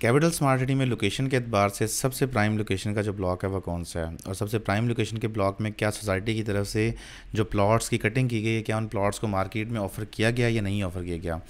capital smart city में location के अतबार से सबसे प्राइम लोकेशन का जो ब्लॉक है वह कौन सा है और सबसे प्राइम लोकेशन के ब्लॉक में क्या सोसाइटी की तरफ से जो प्लॉट्स की कटिंग की गई है क्या उन प्लॉट्स को मार्केट में ऑफ़र किया गया या नहीं ऑफ़र किया गया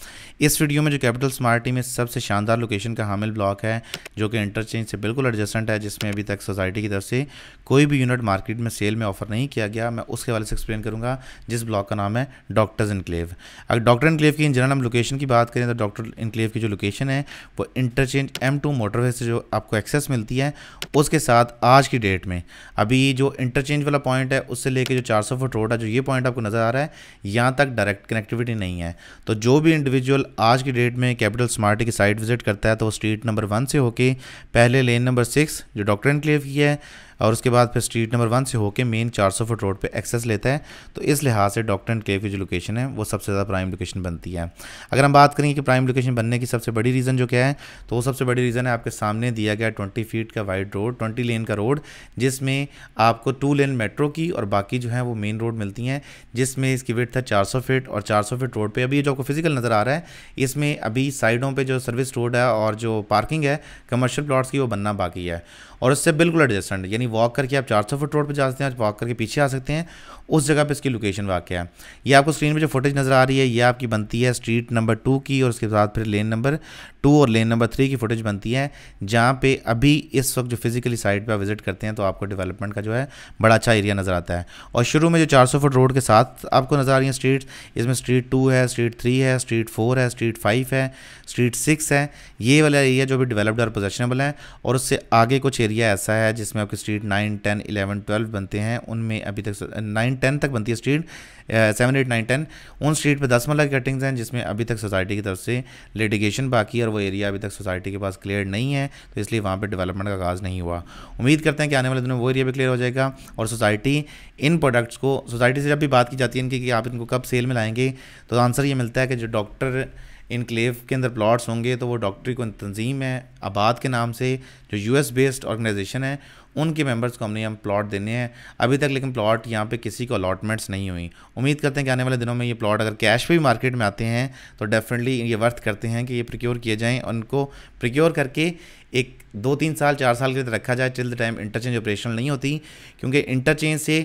इस वीडियो में जो कैपिटल स्मार्ट सिटी में सबसे शानदार लोकेशन का हामिल ब्लॉक है जो कि इंटरचेंज से बिल्कुल एडजस्टेंट है जिसमें अभी तक सोसाइटी की तरफ से कोई भी यूनिट मार्केट में सेल में ऑफ़र नहीं किया गया मैं उसके हवाले से एक्सप्लेन करूँगा जिस ब्लॉक का नाम है डॉक्टर्स इनक्लेव अगर डॉक्टर इनक्लेव की इन जनरल हम लोकेशन की बात करें तो डॉक्टर इनक्लेव की जो लोकेशन है वो इंटरचेंज एम टू मोटरवे से जो आपको एक्सेस मिलती है उसके साथ आज की डेट में अभी जो इंटरचेंज वाला पॉइंट है उससे लेके जो 400 फुट रोड है जो ये पॉइंट आपको नज़र आ रहा है यहाँ तक डायरेक्ट कनेक्टिविटी नहीं है तो जो भी इंडिविजुअल आज की डेट में कैपिटल स्मार्ट की साइट विजिट करता है तो वो स्ट्रीट नंबर वन से होके पहले लेन नंबर सिक्स जो डॉक्टर इनक्लेव की है और उसके बाद फिर स्ट्रीट नंबर वन से होकर मेन चार सौ फुट रोड पर एक्सेस लेता है तो इस लिहाज से डॉक्टर एंड क्लेव की जो लोकेशन है वो सबसे ज़्यादा प्राइम लोकेशन बनती है अगर हम बात करें कि प्राइम लोकेशन बनने की सबसे बड़ी रीज़न जो क्या है तो वो सबसे बड़ी रीज़न है आपके सामने दिया गया ट्वेंटी फीट का वाइड रोड ट्वेंटी लेन का रोड जिसमें आपको टू लेन मेट्रो की और बाकी जो है वो मेन रोड मिलती हैं जिसमें इसकी वेट था चार सौ फीट और चार सौ फीट रोड पर अभी जो आपको फिजिकल नज़र आ रहा है इसमें अभी साइडों पर जो सर्विस रोड है और जो पार्किंग है कमर्शियल प्लाट्स की वो बनना बाकी है और उससे बिल्कुल एडजस्टेंट यानी वॉक करके आप चार सौ फुट रोड पर जा सकते हैं वॉक करके पीछे आ सकते हैं उस जगह पर इसकी लोकेशन वाक़ है ये आपको स्क्रीन पर जो फुटेज नज़र आ रही है ये आपकी बनती है स्ट्रीट नंबर टू की और उसके बाद फिर लेन नंबर टू और लेन नंबर थ्री की फुटेज बनती है जहाँ पे अभी इस वक्त जो फिज़िकली साइट पर आप विज़िट करते हैं तो आपको डेवलपमेंट का जो है बड़ा अच्छा एरिया नज़र आता है और शुरू में जो चार सौ फुट रोड के साथ आपको नज़र आ रही है स्ट्रीट इसमें स्ट्रीट टू है स्ट्रीट थ्री है स्ट्रीट फोर है स्ट्रीट फाइव है स्ट्रीट सिक्स है ये वाला एरिया जो भी डेवलप्ड और पोजेशनेबल है और उससे आगे कुछ एरिया ऐसा है जिसमें आपकी street street nine ten eleven twelve बनते हैं उनमें अभी तक नाइन टेन तक बनती है street seven eight nine ten उन स्ट्रीट पर दस मल्ला कटिंग्स हैं जिसमें अभी तक सोसाइटी की तरफ से लिटिगेशन बाकी है और वो एरिया अभी तक सोसाइटी के पास क्लियर नहीं है तो इसलिए वहाँ पर डेवलपमेंट का आगाज़ नहीं हुआ उम्मीद करते हैं कि आने वाले दिनों वो एरिया भी क्लियर हो जाएगा और सोसाइटी इन प्रोडक्ट्स को सोसाइटी से जब भी बात की जाती है इनकी कि आप इनको कब सेल में लाएंगे तो आंसर ये मिलता है कि जो डॉक्टर इनक्लेव के अंदर प्लॉट्स होंगे तो वो डॉक्टरी को तंजीम है आबाद के नाम से जो यूएस बेस्ड ऑर्गेनाइजेशन है उनके मेंबर्स को हमने हम प्लॉट देने हैं अभी तक लेकिन प्लॉट यहाँ पे किसी को अलॉटमेंट्स नहीं हुई उम्मीद करते हैं कि आने वाले दिनों में ये प्लॉट अगर कैश पे भी मार्केट में आते हैं तो डेफिनेटली ये वर्थ करते हैं कि ये प्रिक्योर किए जाएँ उनको प्रिक्योर करके एक दो तीन साल चार साल के लिए तो रखा जाए chill the time interchange operation नहीं होती क्योंकि इंटरचेंज से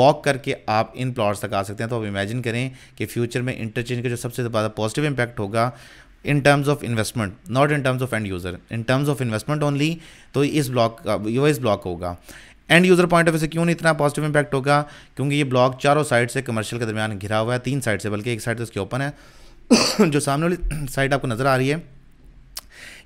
वॉक करके आप इन प्लॉट्स तक आ सकते हैं तो आप इमेजिन करें कि फ्यूचर में इंटरचेंज का जो सबसे ज़्यादा पॉजिटिव इम्पैक्ट होगा in terms of investment not in terms of end user in terms of investment only तो इस ब्लॉक का वो इस ब्लॉक होगा end user point of view से क्यों नहीं इतना पॉजिटिव इंपैक्ट होगा क्योंकि ये ब्लॉक चारों साइड से कमर्शियल के दरमियान घिरा हुआ है तीन साइड से बल्कि एक साइड से उसके ओपन है जो सामने वाली साइड आपको नज़र आ रही है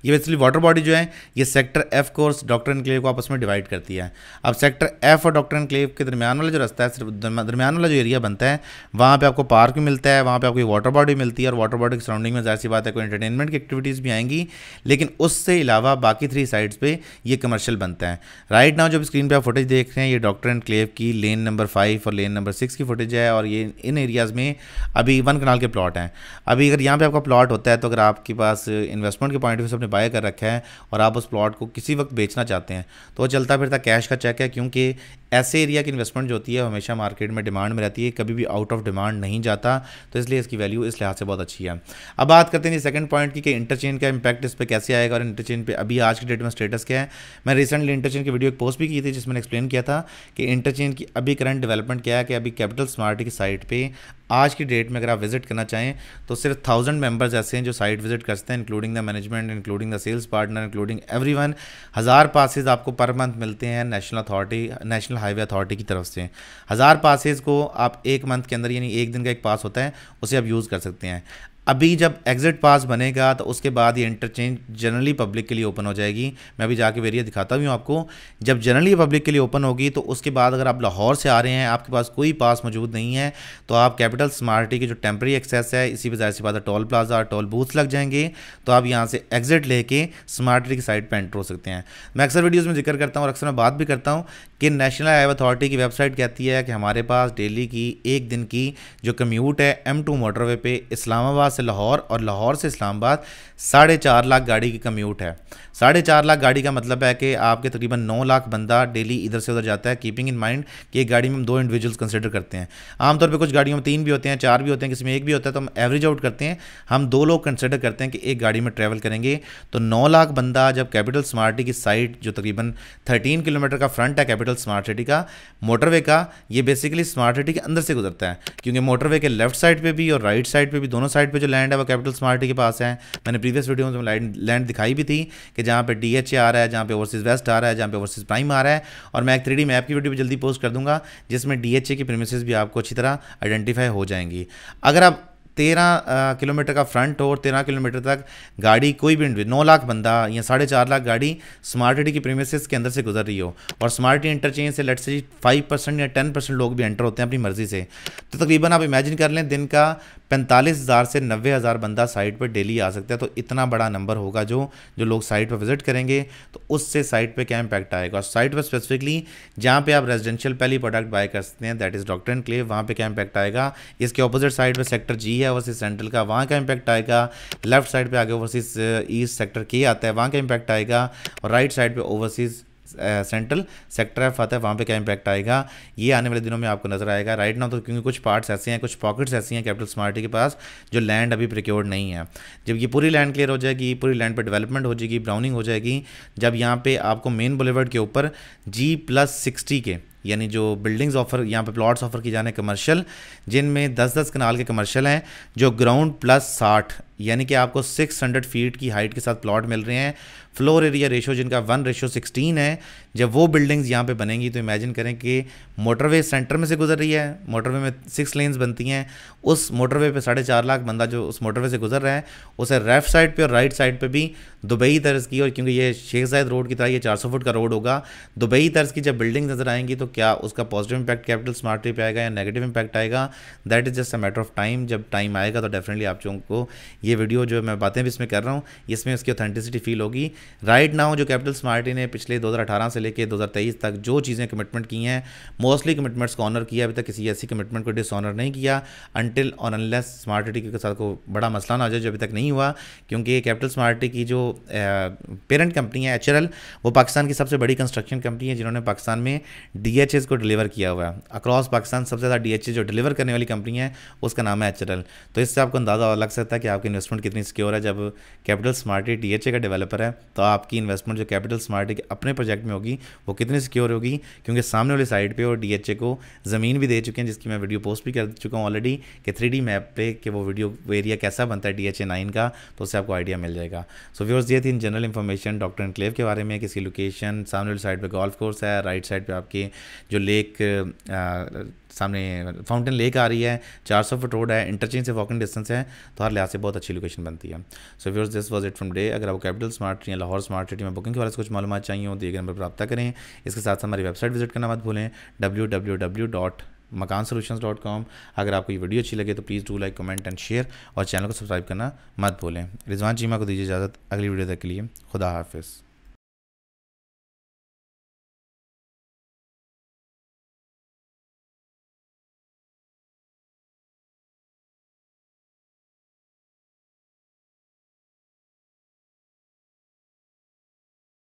ये बेसिकली वाटर बॉडी जो है ये sector F course doctor enclave को आपस में डिवाइड करती है अब सेक्टर एफ और डॉक्टर एनक्लेव के दरमियान वाला जो रास्ता है सिर्फ दरमियान वाला जो एरिया बनता है वहाँ पर आपको पार्क भी मिलता है वहाँ पर आपको वाटर बॉडी मिलती है और वाटर बॉडी की सराउंडिंग में जाहिर सी बात है कोई एंटरटेनमेंट की एक्टिविटीज़ भी आएंगी लेकिन उससे अलावा बाकी थ्री साइड्स पर ये कमर्शियल बनता है राइट नाउ जब स्क्रीन पर आप फुटेज देख रहे हैं ये डॉक्टर एनक्लेव की लेन नंबर फाइव और लेन नंबर सिक्स की फुटेज है और ये इन एरियाज़ में अभी वन कनाल के प्लॉट हैं अभी अगर यहाँ पर आपका प्लॉट होता है तो अगर आपके पास इन्वेस्टमेंट के पॉइंट ऑफ व्यू से अपने बाय कर रखा है और आप उस प्लॉट को किसी वक्त बेचना चाहते हैं तो चलता फिरता कैश का चेक है क्योंकि ऐसे एरिया की इन्वेस्टमेंट जो होती है हमेशा मार्केट में डिमांड में रहती है कभी भी आउट ऑफ डिमांड नहीं जाता तो इसलिए इसकी वैल्यू इस लिहाज से बहुत अच्छी है अब बात करते हैं सेकंड पॉइंट की कि इंटरचेंज का इंपैक्ट इस पर कैसे आएगा और इंटरचेंज पे अभी आज के डेट में स्टेटस क्या है मैं रिसेंटली इंटरचेंज की वीडियो एक पोस्ट भी की थी जिसमें एक्सप्लेन किया था कि इंटरचेंज की अभी करंट डेवलपमेंट क्या है कि अभी कैपिटल स्मार्ट की साइट पर आज की डेट में अगर आप विजिट करना चाहें तो सिर्फ थाउजेंड मेंबर्स ऐसे हैं जो साइट विजिट करते हैं including the management including the sales partner including every one हज़ार पासेज आपको पर मंथ मिलते हैं national authority national highway authority की तरफ से हज़ार पासेज को आप एक मंथ के अंदर यानी एक दिन का एक पास होता है उसे आप यूज़ कर सकते हैं अभी जब एग्ज़िट पास बनेगा तो उसके बाद ये इंटरचेंज जनरली पब्लिक के लिए ओपन हो जाएगी मैं अभी जाके वेरिया दिखाता भी हूँ आपको जब जनरली पब्लिक के लिए ओपन होगी तो उसके बाद अगर आप लाहौर से आ रहे हैं आपके पास कोई पास मौजूद नहीं है तो आप कैपिटल स्मार्टी की जो टेम्प्रेरी एक्सेस है इसी वजह से बात है टोल प्लाजा टोल बूथ लग जाएंगे तो आप यहाँ से एग्ज़िट लेके स्मार्टी की साइड पर एंटर हो सकते हैं मैं अक्सर वीडियोज़ में जिक्र करता हूँ और अक्सर मैं बात भी करता हूँ कि नेशनल हाईवे अथॉरिटी की वेबसाइट कहती है कि हमारे पास डेली की एक दिन की जो कम्यूट है एम टू मोटरवे पे इस्लामाबाद इस्लामाबाद से लाहौर और लाहौर से इस्लामाबाद साढ़े चार लाख गाड़ी की कम्यूट है साढ़े चार लाख गाड़ी का मतलब है कि आपके तकरीबन नौ लाख बंदा डेली इधर से उधर जाता है कीपिंग इन माइंड कि एक गाड़ी में हम दो इंडिविजुअल्स कंसिडर करते हैं आमतौर पर कुछ गाड़ियों में तीन भी होते हैं चार भी होते हैं किसी में एक भी होता है तो हम एवरेज आउट करते हैं हम दो लोग कंसिडर करते हैं कि एक गाड़ी में ट्रैवल करेंगे तो नौ लाख बंदा जब कैपिटल स्मार्ट सिटी की साइट जो तकरीबन थर्टीन किलोमीटर का फ्रंट है कैपिटल स्मार्ट सिटी का मोटरवे का ये बेसिकली स्मार्ट सिटी के अंदर से गुजरता है क्योंकि मोटरवे के लेफ्ट साइड पर भी और राइट साइड पर भी दोनों साइड पर जो लैंड है वो कैपिटल स्मार्ट के पास है मैंने प्रीवियस वीडियो में लैंड लैंड दिखाई भी थी कि जहाँ पर डी आ रहा है जहाँ पर ओवरसीज़ वेस्ट आ रहा है जहाँ पर ओवरसीज़ प्राइम आ रहा है और मैं एक थ्री मैप की वीडियो भी जल्दी पोस्ट कर दूंगा जिसमें डी की प्रीमिस भी आपको अच्छी तरह आइडेंटिफाई हो जाएंगी अगर आप तेरह किलोमीटर का फ्रंट और तेरह किलोमीटर तक गाड़ी कोई भी नौ लाख बंदा या साढ़े चार लाख गाड़ी स्मार्ट सिटी की प्रीमियस के अंदर से गुजर रही हो और स्मार्ट इंटरचेंज से लेट से फाइव परसेंट या टेन परसेंट लोग भी एंटर होते हैं अपनी मर्जी से तो तकरीबन आप इमेजिन कर लें दिन का पैंतालीस हज़ार से नब्बे हज़ार बंदा साइट पर डेली आ सकता है तो इतना बड़ा नंबर होगा जो जो लोग साइट पर विजिट करेंगे तो उससे साइट पर क्या इंपैक्ट आएगा और साइट पर स्पेसिफिकली जहाँ पर आप रेजिडेंशियल पहली प्रोडक्ट बाय कर सकते हैं that is doctor enclave वहाँ पर क्या इंपैक्ट आएगा इसके अपोजिट साइड पर सेक्टर जी है है ओवरसीज सेंट्रल का वहाँ का इम्पैक्ट आएगा लेफ्ट साइड पे आगे ओवरसीज ईस्ट सेक्टर के आता है वहाँ का इम्पैक्ट आएगा और राइट साइड पे ओवरसीज सेंट्रल सेक्टर एफ आता है वहाँ पे क्या इंपैक्ट आएगा ये आने वाले दिनों में आपको नजर आएगा राइट ना तो क्योंकि कुछ पार्ट्स ऐसे हैं कुछ पॉकेट्स ऐसी हैं कैपिटल स्मार्टी के पास जो लैंड अभी प्रिक्योर्ड नहीं है जब ये पूरी लैंड क्लियर हो जाएगी पूरी लैंड पर डेवलपमेंट हो जाएगी ब्राउनिंग हो जाएगी जब यहाँ पर आपको मेन बुलेवर्ड के ऊपर जी प्लस सिक्सटी के यानी जो बिल्डिंग्स ऑफर यहाँ पे प्लॉट्स ऑफर किए जाने कमर्शियल जिनमें 10-10 कनाल के कमर्शियल हैं जो ग्राउंड प्लस 60 यानी कि आपको 600 फीट की हाइट के साथ प्लॉट मिल रहे हैं फ्लोर एरिया रेशो जिनका वन रेशो सिक्सटीन है जब वो बिल्डिंग्स यहाँ पे बनेंगी तो इमेजिन करें कि मोटरवे सेंटर में से गुजर रही है मोटरवे में सिक्स लेन्स बनती हैं उस मोटरवे पे साढ़े चार लाख बंदा जो उस मोटरवे से गुजर रहा है उसे लेफ्ट साइड पे और राइट साइड पे भी दुबई तर्ज की और क्योंकि ये शेख जायद रोड की तरह ये सौ फुट का रोड होगा दुबई तर्ज की जब बिल्डिंग नज़र आएंगी तो क्या उसका पॉजिटिव इंपैक्ट कैपिटल स्मार्ट पे आएगा या नेगेटिव इंपैक्ट आएगा that is just a matter of time जब टाइम आएगा तो डेफिनेटली आप लोगों को ये वीडियो जो मैं बातें भी इसमें कर रहा हूँ इसमें उसकी ऑथेंटिसिटी फील होगी राइट नाउ जो कैपिटल स्मार्टी ने पिछले दो से लेकर दो तक जो चीज़ें कमिटमेंट की हैं मोस्टली कमिटमेंट्स को ऑनर किया अभी तक किसी ऐसी कमिटमेंट को डिसऑनर नहीं किया अनटिल और अनलेस स्मार्ट सिटी के साथ को बड़ा मसला ना हो जाए जो अभी तक नहीं हुआ क्योंकि कैपिटल स्मार्ट सिटी की जो पेरेंट कंपनी है एच वो पाकिस्तान की सबसे बड़ी कंस्ट्रक्शन कंपनी है जिन्होंने पाकिस्तान में डी को डिलीवर किया हुआ है अक्रॉस पाकिस्तान सबसे ज़्यादा डी जो डिलीवर करने वाली कंपनी है उसका नाम है एच तो इससे आपको अंदाज़ा और लग सकता है कि आपकी इन्वेस्टमेंट कितनी सिक्योर है जब कैपिटल स्मार्ट डी का डेवलपर है तो आपकी इन्वेस्टमेंट जो कैपिटल स्मार्ट अपने प्रोजेक्ट में होगी वो कितनी सिक्योर होगी क्योंकि सामने वाली साइड पर और ए को ज़मीन भी दे चुके हैं जिसकी मैं वीडियो पोस्ट भी कर चुका हूँ ऑलरेडी कि थ्री मैप पे कि वो वीडियो एरिया कैसा बनता है ए नाइन का तो उससे आपको आइडिया मिल जाएगा सो व्यवर्स ये थी जनरल इन्फॉर्मेशन डॉक्टर इनक्लेव के बारे में किसी लोकेशन सामने साइड पर गोल्फ कोर्स है राइट साइड पर आपके जो लेक सामने फाउंटेन मतलब लेक आ रही है चार सौ फुट रोड है इंटरचेंज से वॉकिंग डिस्टेंस है तो हर लिहाज से बहुत अच्छी लोकेशन बनती है so viewers this was it from day अगर आपको कैपिटल स्मार्ट या लाहौर स्मार्ट सिटी में बुकिंग के बारे में कुछ मालूम चाहिए हो तो एक नंबर पर रब्ता करें इसके साथ हमारी वेबसाइट विजिट करना मत भूलें W W W dot Makaan solution dot com अगर आपको ये वीडियो अच्छी लगे तो please do like comment and share और चैनल को सब्सक्राइब करना मत भूलें रिजवान चीमा को दीजिए इजाज़त अगली वीडियो तक के लिए खुदा हाफिज़